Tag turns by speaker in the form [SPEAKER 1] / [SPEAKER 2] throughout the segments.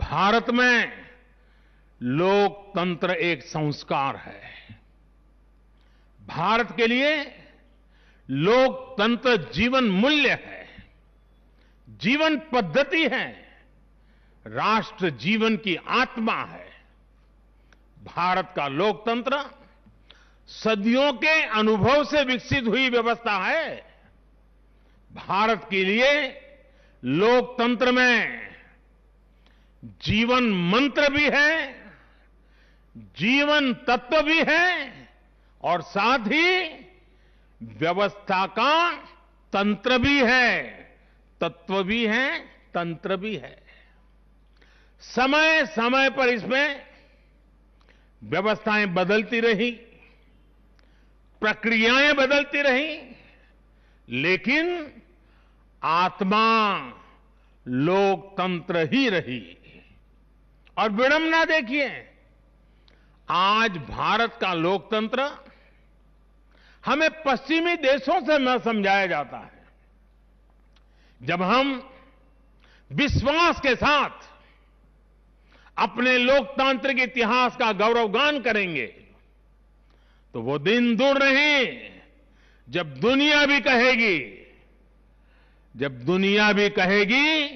[SPEAKER 1] भारत में लोकतंत्र एक संस्कार है भारत के लिए लोकतंत्र जीवन मूल्य है जीवन पद्धति है राष्ट्र जीवन की आत्मा है भारत का लोकतंत्र सदियों के अनुभव से विकसित हुई व्यवस्था है भारत के लिए लोकतंत्र में जीवन मंत्र भी है जीवन तत्व भी है और साथ ही व्यवस्था का तंत्र भी है तत्व भी है तंत्र भी है समय समय पर इसमें व्यवस्थाएं बदलती रही प्रक्रियाएं बदलती रही लेकिन आत्मा लोकतंत्र ही रही और विडंबना देखिए आज भारत का लोकतंत्र हमें पश्चिमी देशों से न समझाया जाता है जब हम विश्वास के साथ अपने लोकतांत्रिक इतिहास का गौरवगान करेंगे तो वो दिन दूर नहीं जब दुनिया भी कहेगी जब दुनिया भी कहेगी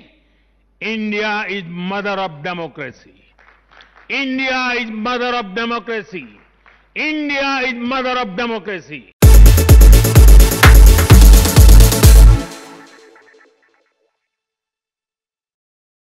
[SPEAKER 1] India is mother of democracy. India is mother of democracy. India is mother of democracy.